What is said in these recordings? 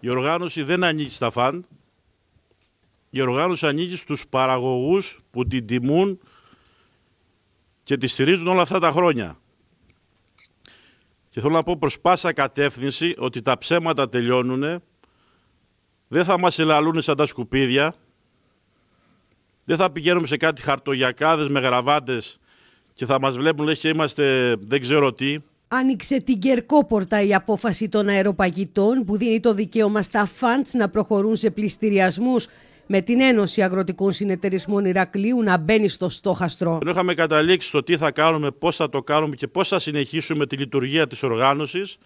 Η οργάνωση δεν ανήκει στα φαν, Η οργάνωση ανήκει στους παραγωγούς που την τιμούν και τη στηρίζουν όλα αυτά τα χρόνια. Και θέλω να πω προς πάσα κατεύθυνση ότι τα ψέματα τελειώνουν, δεν θα μας ελαλούν σαν τα σκουπίδια, δεν θα πηγαίνουμε σε κάτι χαρτογιακάδες με γραβάτες και θα μας βλέπουν λες και είμαστε δεν ξέρω τι. Άνοιξε την κερκόπορτα η απόφαση των αεροπαγητών που δίνει το δικαίωμα στα φαντς να προχωρούν σε πληστηριασμούς με την Ένωση Αγροτικών Συνεταιρισμών Ηρακλείου να μπαίνει στο στόχαστρο. Ενώ είχαμε καταλήξει στο τι θα κάνουμε, πώς θα το κάνουμε και πώς θα συνεχίσουμε τη λειτουργία της οργάνωσης,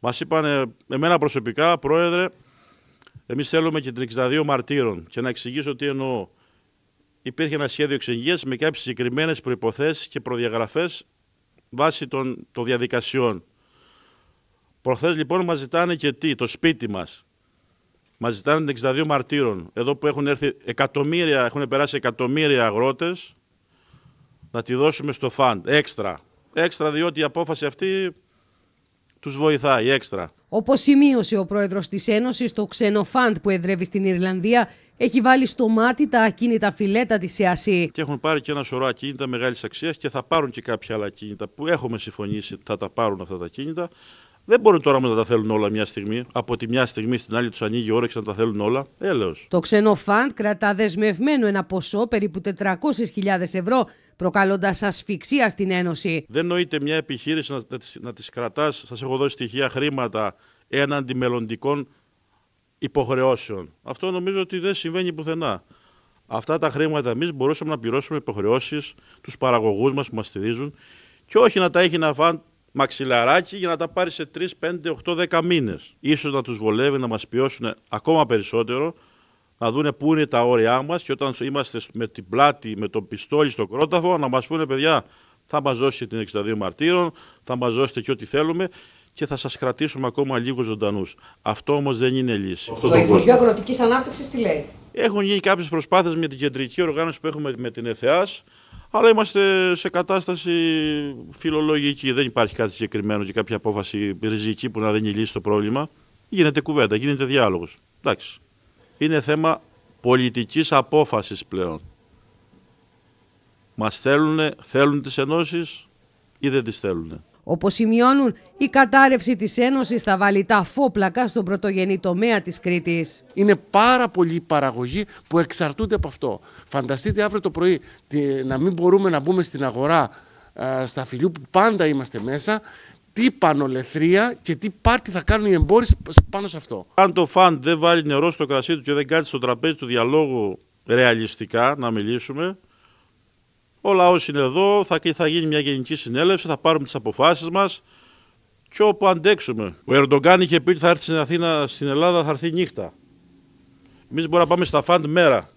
μας είπαν εμένα προσωπικά, πρόεδρε, εμείς θέλουμε και την 62 μαρτύρων και να εξηγήσω τι εννοώ. Υπήρχε ένα σχέδιο εξεγγείας με κάποιες συγκεκριμένες προποθέσει και προδιαγραφές βάσει των, των διαδικασιών. Προχθές λοιπόν μας ζητάνε και τι, το σπίτι μας. Μας ζητάνε 62 μαρτύρων, εδώ που έχουν έρθει εκατομμύρια, έχουν περάσει εκατομμύρια αγρότες, να τη δώσουμε στο φαντ, έξτρα. Έξτρα διότι η απόφαση αυτή τους βοηθάει, έξτρα. Όπως σημείωσε ο πρόεδρος της Ένωσης, το ξενοφάντ που εδρεύει στην Ιρλανδία έχει βάλει στο μάτι τα ακίνητα φιλέτα της ΕΑΣΥ. Και έχουν πάρει και ένα σωρό ακίνητα μεγάλης αξίας και θα πάρουν και κάποια άλλα ακίνητα που έχουμε συμφωνήσει θα τα πάρουν αυτά τα ακίνητα. Δεν μπορούν τώρα όμως να τα θέλουν όλα μια στιγμή. Από τη μια στιγμή στην άλλη τους ανοίγει όρεξη να τα θέλουν όλα. Ε, Έλεω. Το ξένο φαντ κρατά δεσμευμένο ένα ποσό περίπου 400.000 ευρώ, προκαλώντας ασφυξία στην Ένωση. Δεν νοείται μια επιχείρηση να, να, να τη κρατάς, σας έχω δώσει στοιχεία χρήματα έναντι μελλοντικών υποχρεώσεων. Αυτό νομίζω ότι δεν συμβαίνει πουθενά. Αυτά τα χρήματα εμείς μπορούσαμε να πληρώσουμε υποχρεώσεις τους παραγωγούς μας που μας στηρίζουν και όχι να τα έχει να φαν μαξιλαράκι για να τα πάρει σε 3, 5, 8, 10 μήνε. σω να τους βολεύει να μας πιώσουν ακόμα περισσότερο, να δούνε πού είναι τα όρια μας και όταν είμαστε με την πλάτη, με τον πιστόλι στο κρόταφο, να μας πούνε παιδιά, θα μας δώσετε την 62 Μαρτύρων, θα μας δώσετε και ό,τι θέλουμε και θα σας κρατήσουμε ακόμα λίγο ζωντανούς. Αυτό όμως δεν είναι λύση. Αυτό το Υπουργείο Αγροτικής Ανάπτυξης τι λέει. Έχουν γίνει κάποιες προσπάθειες με την κεντρική οργάνωση που έχουμε με την ΕΘΕΑΣ αλλά είμαστε σε κατάσταση φιλολογική. Δεν υπάρχει κάτι συγκεκριμένο και κάποια απόφαση ριζική που να δεν λύση το πρόβλημα. Γίνεται κουβέντα, γίνεται διάλογος. Εντάξει. Είναι θέμα πολιτικής απόφασης πλέον. Μας θέλουν, θέλουν τις ενώσεις ή δεν τις θέλουν. Όπως σημειώνουν, η κατάρρευση της Ένωσης θα βάλει τα φόπλακα στον πρωτογενή τομέα της Κρήτης. Είναι πάρα πολλοί παραγωγοί που εξαρτούνται από αυτό. Φανταστείτε αύριο το πρωί να μην μπορούμε να μπούμε στην αγορά στα φιλιού που πάντα είμαστε μέσα, τι πανολεθρία και τι πάρτι θα κάνουν οι εμπόροι πάνω σε αυτό. Αν το φαν δεν βάλει νερό στο κρασί του και δεν κάτσει στο τραπέζι του διαλόγου ρεαλιστικά να μιλήσουμε, ο λαός είναι εδώ, θα, θα γίνει μια γενική συνέλευση, θα πάρουμε τις αποφάσεις μας και όπου αντέξουμε. Ο Ερντογκάν είχε πει ότι θα έρθει στην Αθήνα, στην Ελλάδα, θα έρθει νύχτα. Εμείς μπορούμε να πάμε στα φαντ μέρα.